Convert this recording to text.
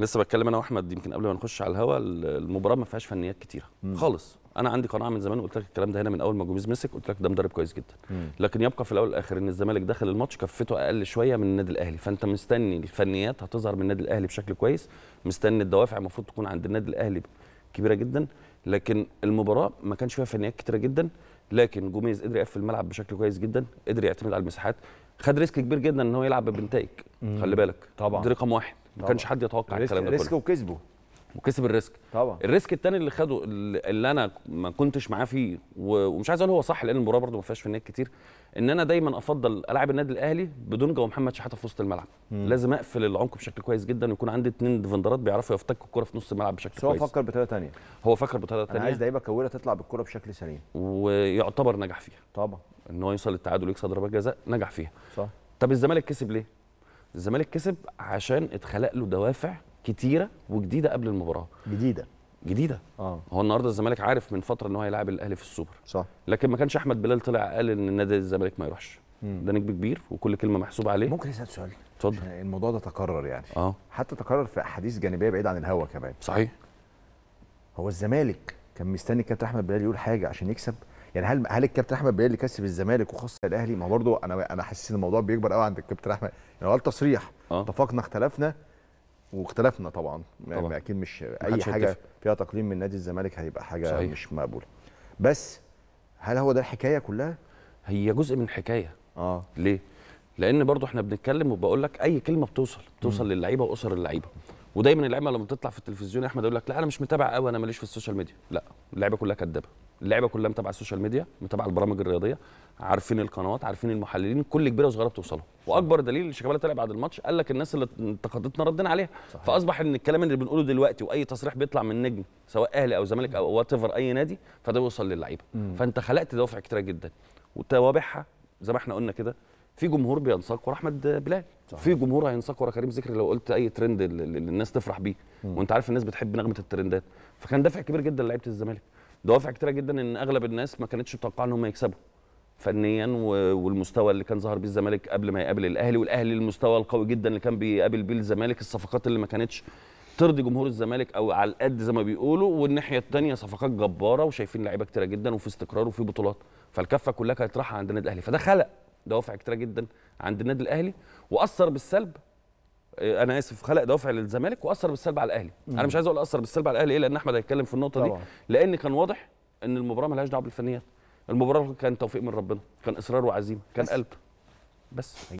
لسه بتكلم انا واحمد يمكن قبل ما نخش على الهوا المباراه ما فيهاش فنيات كتيره مم. خالص انا عندي قناعه من زمان قلت لك الكلام ده هنا من اول ما جوميز مسك قلت لك ده مدرب كويس جدا مم. لكن يبقى في الاول والاخر ان الزمالك دخل الماتش كفته اقل شويه من النادي الاهلي فانت مستني الفنيات هتظهر من النادي الاهلي بشكل كويس مستني الدوافع المفروض تكون عند النادي الاهلي كبيره جدا لكن المباراه ما كانش فيها فنيات كتيره جدا لكن جوميز قدر يقفل الملعب بشكل كويس جدا قدر يعتمد على المساحات خد ريسك كبير جدا ان هو يلعب ببنتائج خلي بالك طبعا دي رقم واحد ما كانش حد يتوقع الكلام ده ريسك وكسبه وكسب الريسك طبعا الريسك الثاني اللي خده اللي انا ما كنتش معاه فيه ومش عايز اقول هو صح لان المباراه برده ما فيهاش فنيات كتير ان انا دايما افضل العب النادي الاهلي بدون جو محمد شحاته في وسط الملعب مم. لازم اقفل العمق بشكل كويس جدا ويكون عندي اثنين ديفندرات بيعرفوا يفتكوا الكره في نص الملعب بشكل كويس هو فكر بطريقه ثانيه هو فكر بطريقه ثانيه انا عايز لعيبه كويره تطلع بالكره بشكل سليم ويعتبر نجح فيها طبعا ان هو يوصل للتعادل ويكسب ضربات جزاء نجح فيها صح طب الزمالك كسب ليه الزمالك كسب عشان اتخلق له دوافع كتيره وجديده قبل المباراه جديده جديده اه هو النهارده الزمالك عارف من فتره ان هو هيلاعب الاهلي في السوبر صح لكن ما كانش احمد بلال طلع قال ان نادي الزمالك ما يروحش مم. ده نجم كبير وكل كلمه محسوبه عليه ممكن اسال سؤال اتفضل يعني الموضوع ده تكرر يعني اه حتى تكرر في احاديث جانبيه بعيد عن الهوا كمان صحيح هو الزمالك كان مستني كابتن احمد بلال يقول حاجه عشان يكسب يعني هل هل الكابتن احمد بيقول اللي كسب الزمالك وخاصه الاهلي ما برضه انا انا حاسس ان الموضوع بيكبر قوي عند الكابتن احمد يعني هو تصريح آه. اتفقنا اختلفنا واختلفنا طبعا, طبعا. يعني اكيد مش اي حاجه فيها تقليل من نادي الزمالك هيبقى حاجه صحيح. مش مقبوله بس هل هو ده الحكايه كلها هي جزء من حكايه اه ليه لان برضو احنا بنتكلم وبقول لك اي كلمه بتوصل بتوصل للعيبه واسر اللعيبه ودايما اللعيبه لما بتطلع في التلفزيون يا احمد يقول لك لا انا مش متابع قوي انا ماليش في السوشيال ميديا لا اللعيبه كلها كدابه اللعيبه كلها متابعه السوشيال ميديا متابعه البرامج الرياضيه عارفين القنوات عارفين المحللين كل كبيره وصغيره بتوصلهم واكبر دليل شيكابالا طلع بعد الماتش قال لك الناس اللي انتقدتنا ردنا عليها صحيح. فاصبح ان الكلام اللي بنقوله دلوقتي واي تصريح بيطلع من نجم سواء اهلي او زمالك او وات اي نادي فده بيوصل للعيبه فانت خلقت دوافع كتيره جدا وتوابعها زي ما احنا قلنا كده في جمهور بينساق ورا احمد بلال في جمهور هينساق ورا كريم ذكري لو قلت اي ترند اللي الناس تفرح بيه وانت عارف الناس بتحب نغمه الترندات فكان دافع كبير جدا لعيبه الزمالك دوافع كتيره جدا ان اغلب الناس ما كانتش متوقعه ان هم يكسبوا فنيا والمستوى اللي كان ظهر بيه الزمالك قبل ما يقابل الاهلي والاهلي المستوى القوي جدا اللي كان بيقابل بيه الزمالك الصفقات اللي ما كانتش ترضي جمهور الزمالك او على القد زي ما بيقولوا والناحيه الثانيه صفقات جباره وشايفين لعيبه كتيره جدا وفي استقرار وفي بطولات فالكفه كلها كانت رايحه عند النادي الاهلي فده خلق دوافع كتيره جدا عند النادي الاهلي واثر بالسلب آه، انا اسف خلق دوافع للزمالك واثر بالسلب على الاهلي مم. انا مش عايز اقول اثر بالسلب على الاهلي ايه لان احمد هيتكلم في النقطه طبعا. دي لان كان واضح ان المباراه ملهاش دعوه بالفنيات المباراه كان توفيق من ربنا كان اصرار وعزيمه كان قلب بس